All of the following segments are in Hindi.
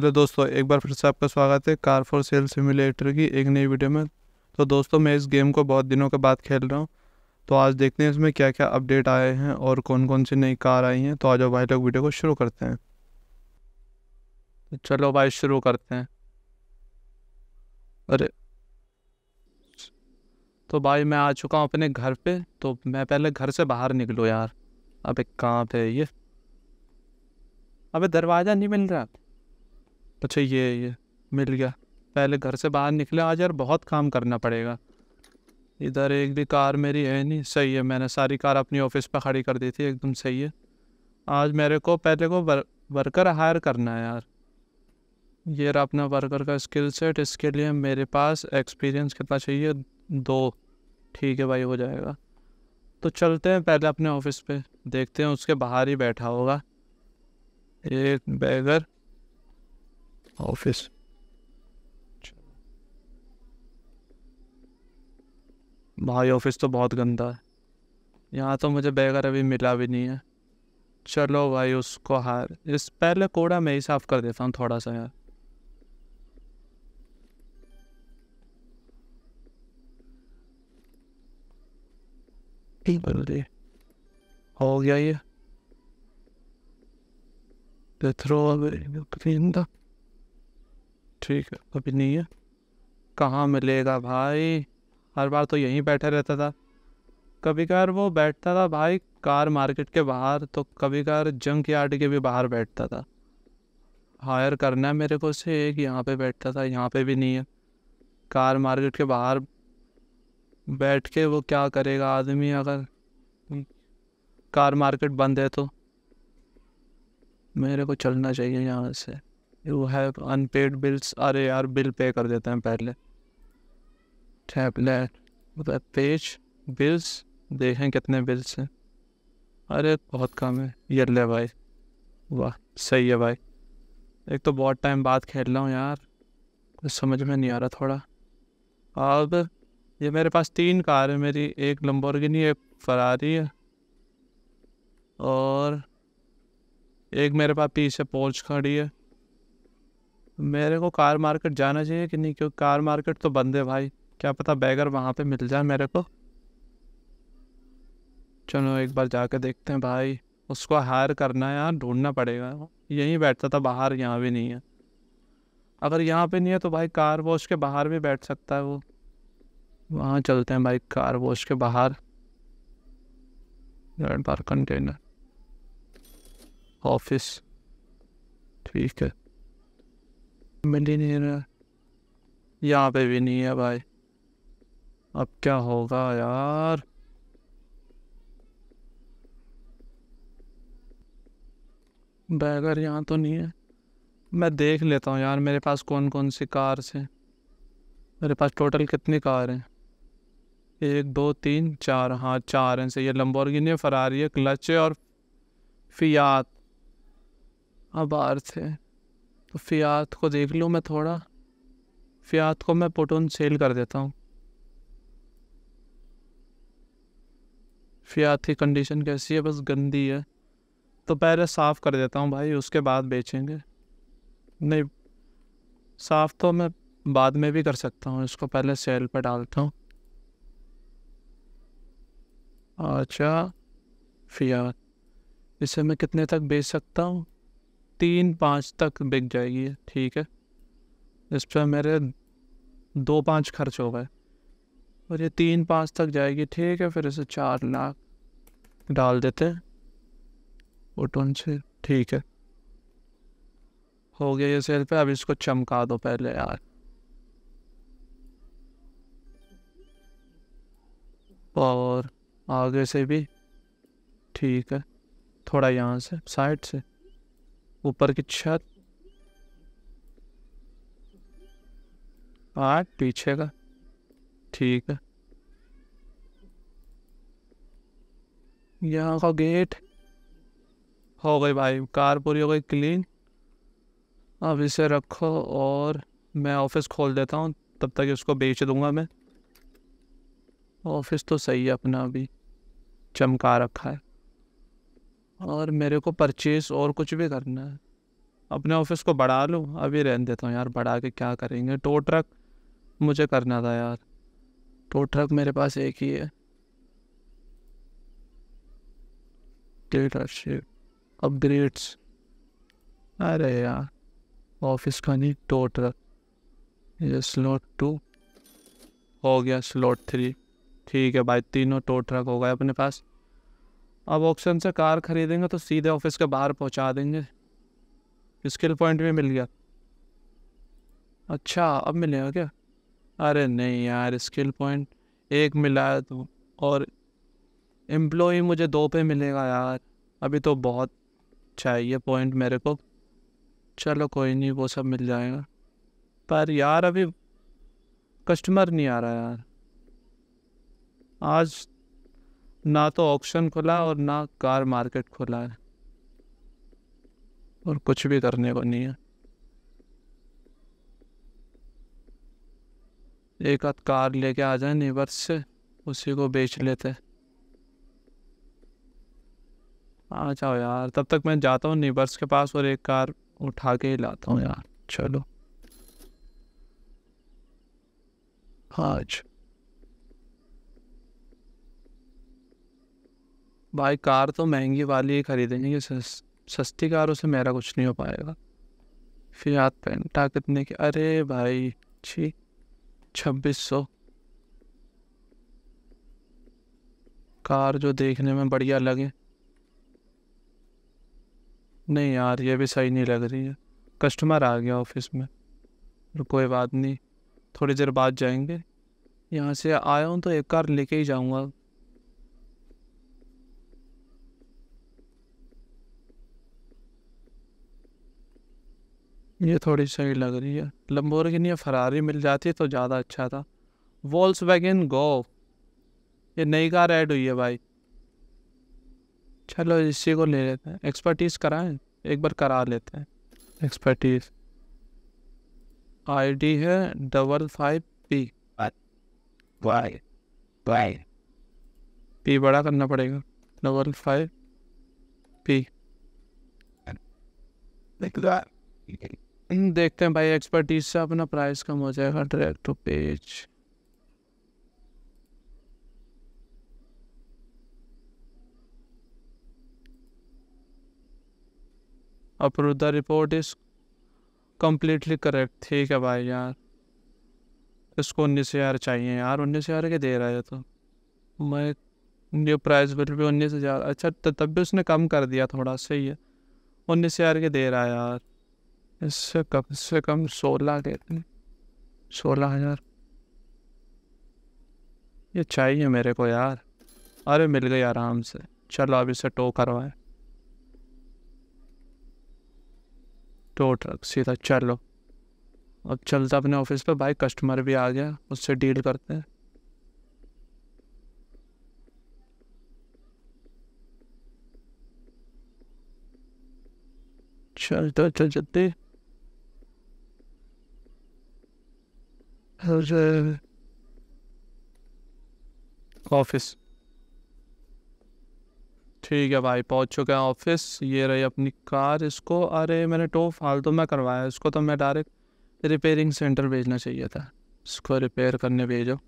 हेलो दोस्तों एक बार फिर से आपका स्वागत है कार फॉर सेल सिमुलेटर की एक नई वीडियो में तो दोस्तों मैं इस गेम को बहुत दिनों के बाद खेल रहा हूँ तो आज देखते हैं इसमें क्या क्या अपडेट आए हैं और कौन कौन सी नई कार आई हैं तो आज भाई लोग वीडियो को शुरू करते हैं तो चलो भाई शुरू करते हैं अरे तो भाई मैं आ चुका हूँ अपने घर पर तो मैं पहले घर से बाहर निकलूँ यार अब एक कहाँ पे ये अबे दरवाज़ा नहीं मिल रहा अच्छा तो ये ये मिल गया पहले घर से बाहर निकले आज यार बहुत काम करना पड़ेगा इधर एक भी कार मेरी है नहीं सही है मैंने सारी कार अपनी ऑफिस पर खड़ी कर दी थी एकदम सही है आज मेरे को पहले को वर, वर्कर हायर करना है यार ये रहा अपना वर्कर का स्किल सेट इसके लिए मेरे पास एक्सपीरियंस कितना चाहिए दो ठीक है भाई हो जाएगा तो चलते हैं पहले अपने ऑफिस पे देखते हैं उसके बाहर ही बैठा होगा एक बैगर ऑफिस भाई ऑफिस तो बहुत गंदा है यहाँ तो मुझे बेगर अभी मिला भी नहीं है चलो भाई उसको हार इस पहले कोड़ा मैं ही साफ कर देता हूँ थोड़ा सा यार हो गया ये थ्रो अवे of it ठीक है तो अभी नहीं है कहाँ मिलेगा भाई हर बार तो यहीं बैठा रहता था कभी कभार वो बैठता था भाई कार मार्केट के बाहर तो कभी कभार जंक यार्ड के भी बाहर बैठता था हायर करना है मेरे को से एक यहाँ पे बैठता था यहाँ पे भी नहीं है कार मार्केट के बाहर बैठ के वो क्या करेगा आदमी अगर कार मार्केट बंद है तो मेरे को चलना चाहिए यहाँ से यू हैव अनपेड बिल्स अरे यार बिल पे कर देते हैं पहले टैबलेट पेज बिल्स देखें कितने बिल्स हैं अरे बहुत कम है ये ले भाई वाह सही है भाई एक तो बहुत टाइम बाद खेल रहा हूँ यार कुछ समझ में नहीं आ रहा थोड़ा अब ये मेरे पास तीन कार है मेरी एक लम्बोर्गिनी एक फरारी है और एक मेरे पास पीछे पोर्च खड़ी है मेरे को कार मार्केट जाना चाहिए कि नहीं क्योंकि कार मार्केट तो बंद है भाई क्या पता बैगर वहाँ पे मिल जाए मेरे को चलो एक बार जाके देखते हैं भाई उसको हायर करना है यार ढूंढना पड़ेगा यहीं बैठता था बाहर यहाँ भी नहीं है अगर यहाँ पे नहीं है तो भाई कार वॉश के बाहर भी बैठ सकता है वो वहाँ चलते हैं भाई कार वॉश के बाहर बार कंटेनर ऑफिस ठीक है मिल नहीं रहा यहाँ पे भी नहीं है भाई अब क्या होगा यार बैगर यहाँ तो नहीं है मैं देख लेता हूँ यार मेरे पास कौन कौन सी कार्स हैं मेरे पास टोटल कितनी कार हैं एक दो तीन चार हाँ चार हैं सही है लम्बोर्गिनी फरारी है क्लच है और फियात अब आर्थ है तो फ़ियात को देख लूँ मैं थोड़ा फ़ियात को मैं पोटोन सेल कर देता हूँ फ़ियात की कंडीशन कैसी है बस गंदी है तो पहले साफ़ कर देता हूँ भाई उसके बाद बेचेंगे नहीं साफ़ तो मैं बाद में भी कर सकता हूँ इसको पहले सेल पर डालता हूँ अच्छा फ़ियात इसे मैं कितने तक बेच सकता हूँ तीन पाँच तक बिक जाएगी ठीक है इस पर मेरे दो पाँच खर्च हो गए और ये तीन पाँच तक जाएगी ठीक है फिर इसे चार लाख डाल देते हैं ओटोन से ठीक है हो गया ये सेल पे अब इसको चमका दो पहले यार और आगे से भी ठीक है थोड़ा यहाँ से साइड से ऊपर की छत आठ हाँ, पीछे का ठीक है यहाँ का गेट हो गई भाई कार पूरी हो गई क्लीन अब इसे रखो और मैं ऑफिस खोल देता हूँ तब तक इसको बेच दूंगा मैं ऑफिस तो सही है अपना अभी चमका रखा है और मेरे को परचेज और कुछ भी करना है अपने ऑफिस को बढ़ा लूँ अभी रहने देता हूँ यार बढ़ा के क्या करेंगे टो ट्रक मुझे करना था यार टो ट्रक मेरे पास एक ही है अपग्रेड्स अरे यार ऑफिस का नहीं टो ट्रक ये स्लॉट टू हो गया स्लॉट थ्री ठीक है भाई तीनों टो ट्रक हो गए अपने पास अब ऑप्शन से कार खरीदेंगे तो सीधे ऑफिस के बाहर पहुंचा देंगे स्किल पॉइंट भी मिल गया अच्छा अब मिलेगा क्या अरे नहीं यार स्किल पॉइंट एक मिला है तो और एम्प्लॉय मुझे दो पे मिलेगा यार अभी तो बहुत चाहिए पॉइंट मेरे को चलो कोई नहीं वो सब मिल जाएगा पर यार अभी कस्टमर नहीं आ रहा यार आज ना तो ऑप्शन खुला और ना कार मार्केट खुला है और कुछ भी करने को नहीं है एक आध कार लेके आ जाए नेबर्स से उसी को बेच लेते आ जाओ यार तब तक मैं जाता हूँ नेबर्स के पास और एक कार उठा के ही लाता हूँ यार चलो हाँ अच्छा भाई कार तो महंगी वाली ही खरीदेंगे ये सस्ती कारों से मेरा कुछ नहीं हो पाएगा फिर याद पेंटा कितने की अरे भाई छी छब्बीस सौ कार जो देखने में बढ़िया लगे नहीं यार ये भी सही नहीं लग रही है कस्टमर आ गया ऑफिस में तो कोई बात नहीं थोड़ी देर बाद जाएंगे यहाँ से आया हूँ तो एक कार लेके ही जाऊँगा ये थोड़ी सही लग रही है लम्बोर्गिनी या फरारी मिल जाती तो ज़्यादा अच्छा था वॉल्स वैगन गो ये नई कार ऐड हुई है भाई चलो इसी को ले लेते हैं एक्सपर्टीज़ कराएं एक बार करा लेते हैं एक्सपर्टीज़ आईडी है double five P bye bye P बड़ा करना पड़ेगा डबल फाइव पी Hmm, देखते हैं भाई एक्सपर्टीज से अपना प्राइस कम हो जाएगा direct to page approve the report is completely correct ठीक है भाई यार इसको उन्नीस हज़ार चाहिए यार उन्नीस हज़ार के दे रहा है तो मैं न्यू प्राइस बिल भी उन्नीस हज़ार अच्छा तब भी उसने कम कर दिया थोड़ा सही है उन्नीस हज़ार के दे रहा है यार इससे कम से कम सोलह कहते सोलह हज़ार ये चाहिए मेरे को यार अरे मिल गई आराम से चलो अब इसे टो करवाए टो ट्रक सीधा चलो अब चलता अपने ऑफिस पे भाई कस्टमर भी आ गया उससे डील करते हैं चल तो चल जल्दी और ऑफिस ठीक है भाई पहुंच चुके हैं ऑफिस ये रही अपनी कार इसको अरे मैंने टो फालतू तो में करवाया इसको तो मैं डायरेक्ट रिपेयरिंग सेंटर भेजना चाहिए था इसको रिपेयर करने भेजो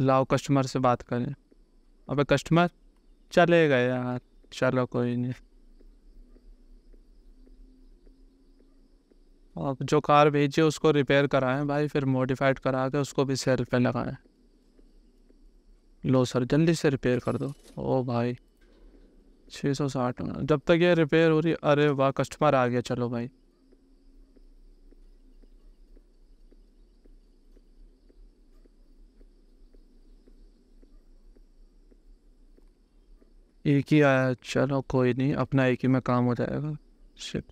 लाओ कस्टमर से बात करें अबे कस्टमर चले गए यार चलो कोई नहीं जो कार भेजिए उसको रिपेयर कराएं भाई फिर मॉडिफाइड करा के उसको भी सेल पे लगाएं लो सर जल्दी से रिपेयर कर दो ओ भाई छः सौ साठ जब तक ये रिपेयर हो रही अरे वाह कस्टमर आ गया चलो भाई एक ही आया चलो कोई नहीं अपना एक ही में काम हो जाएगा शिप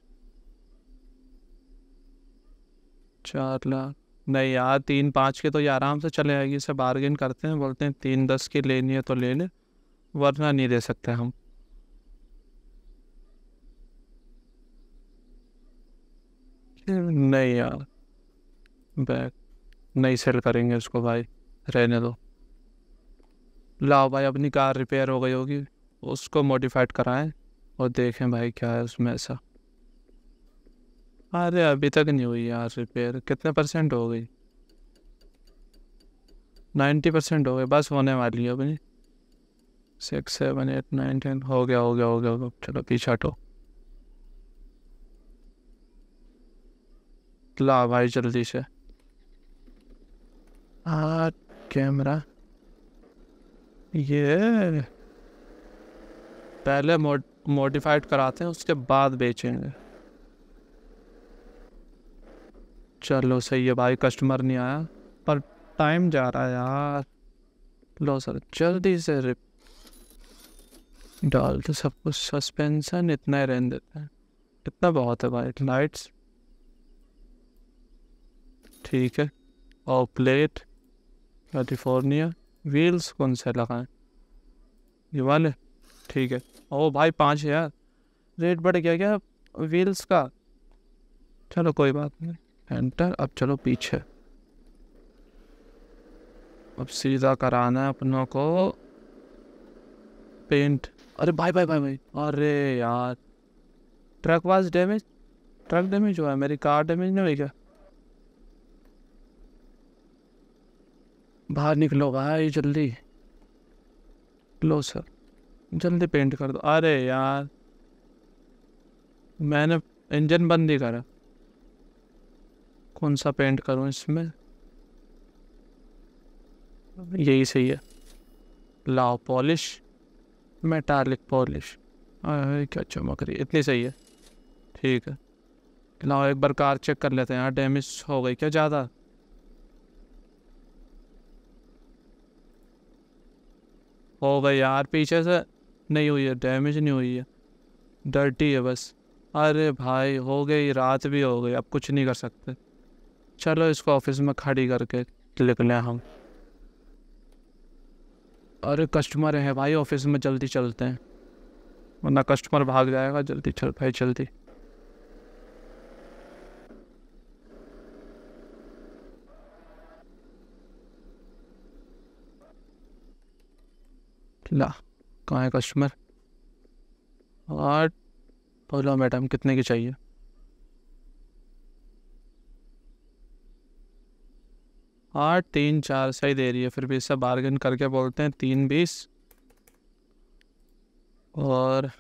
चार लाख नहीं यार तीन पाँच के तो ये आराम से चले आएगी इसे बारगेन करते हैं बोलते हैं तीन दस की लेनी है तो ले ले वरना नहीं दे सकते हम नहीं यार बैग नहीं सेल करेंगे इसको भाई रहने दो लाओ भाई अपनी कार रिपेयर हो गई होगी उसको मॉडिफाइड कराएं और देखें भाई क्या है उसमें ऐसा अरे अभी तक नहीं हुई यार रिपेयर कितने परसेंट हो गई नाइन्टी परसेंट हो गई बस होने वाली है अपनी six seven eight nine ten हो गया हो गया हो गया हो गया चलो पीछे हटो ला भाई जल्दी से हाँ कैमरा ये पहले मोड मॉडिफाइड कराते हैं उसके बाद बेचेंगे चलो सही है भाई कस्टमर नहीं आया पर टाइम जा रहा है यार लो सर जल्दी से रिप डाल तो सब कुछ सस्पेंसन इतना ही रहने देते हैं इतना बहुत है भाई लाइट्स ठीक है और प्लेट कैलिफोर्निया व्हील्स कौन से लगाएं ये वाले ठीक है ओ भाई पाँच हजार रेट बढ़ गया क्या व्हील्स का चलो कोई बात नहीं एंटर अब चलो पीछे अब सीधा कराना है अपनों को पेंट अरे भाई भाई भाई भाई अरे यार truck was damage truck damage हुआ है मेरी कार डैमेज नहीं हुई क्या बाहर निकलो भाई जल्दी लो सर जल्दी पेंट कर दो अरे यार मैंने इंजन बंद ही करा कौन सा पेंट करूँ इसमें यही सही है लाओ पॉलिश मेटालिक पॉलिश क्या चमक रही है इतनी सही है ठीक है लाओ एक बार कार चेक कर लेते हैं यार डैमेज हो गई क्या ज़्यादा हो गई यार पीछे से नहीं हुई है डैमेज नहीं हुई है डर्टी है बस अरे भाई हो गई रात भी हो गई अब कुछ नहीं कर सकते चलो इसको ऑफिस में खड़ी करके निकले हम अरे कस्टमर है भाई ऑफिस में जल्दी चलते हैं वरना कस्टमर भाग जाएगा जल्दी चल भाई जल्दी ला कहाँ है कस्टमर आठ बोलो मैडम कितने की चाहिए आठ तीन चार सही दे रही है फिर भी इससे बार्गेन करके बोलते हैं तीन बीस और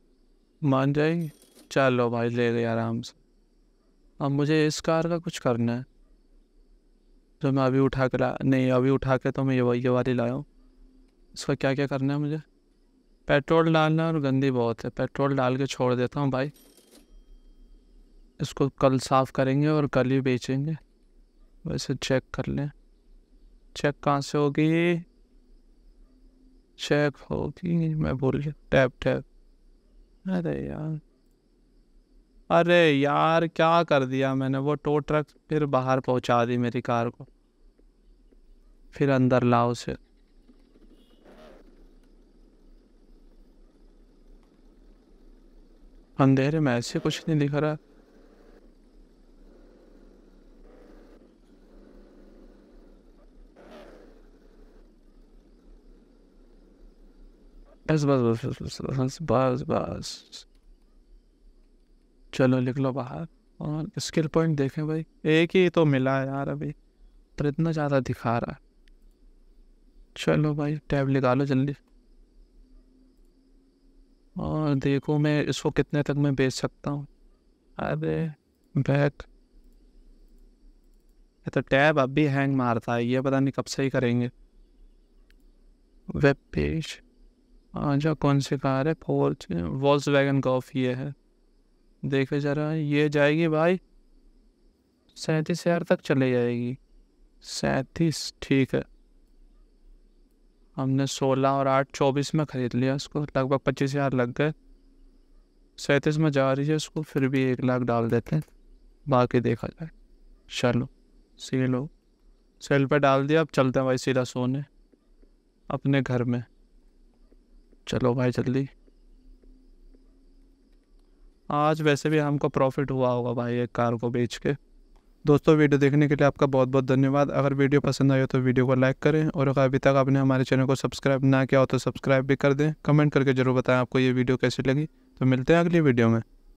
मान जाएगी चलो भाई ले गए आराम से अब मुझे इस कार का कुछ करना है जो मैं अभी उठा के ला नहीं अभी उठा के तो मैं ये ये वाली लाया हूँ इसका क्या क्या करना है मुझे पेट्रोल डालना और गंदी बहुत है पेट्रोल डाल के छोड़ देता हूँ भाई इसको कल साफ़ करेंगे और कल ही बेचेंगे वैसे चेक कर लें चेक कहाँ से होगी चेक होगी मैं बोल गया टैप टैप अरे यार अरे यार क्या कर दिया मैंने वो टो ट्रक फिर बाहर पहुंचा दी मेरी कार को फिर अंदर लाओ से अंधेरे में ऐसे कुछ नहीं दिख रहा बस बस बस बस बस बस बस बस चलो निकलो बाहर और स्किल पॉइंट देखें भाई एक ही तो मिला है यार अभी पर इतना ज़्यादा दिखा रहा है चलो भाई टैब निकालो जल्दी और देखो मैं इसको कितने तक मैं बेच सकता हूँ अरे बैक तो टैब अब भी हैंग मारता है ये पता नहीं कब सही करेंगे वेब पेज अच्छा हाँ, कौन सी कार है फोर्थ वॉल्स वैगन कॉफ ये है देखे जरा ये जाएगी भाई सैंतीस हज़ार तक चले जाएगी सैंतीस ठीक है हमने सोलह और आठ चौबीस में ख़रीद लिया उसको लगभग पच्चीस हज़ार लग गए सैंतीस में जा रही है उसको फिर भी एक लाख डाल देते हैं बाकी देखा जाए चलो सी लो सेल पर डाल दिया अब चलते हैं भाई सीधा सोने अपने घर में चलो भाई जल्दी आज वैसे भी हमको प्रॉफिट हुआ होगा भाई एक कार को बेच के दोस्तों वीडियो देखने के लिए आपका बहुत बहुत धन्यवाद अगर वीडियो पसंद आए तो वीडियो को लाइक करें और अगर अभी तक आपने हमारे चैनल को सब्सक्राइब ना किया हो तो सब्सक्राइब भी कर दें कमेंट करके ज़रूर बताएं आपको ये वीडियो कैसी लगी तो मिलते हैं अगली वीडियो में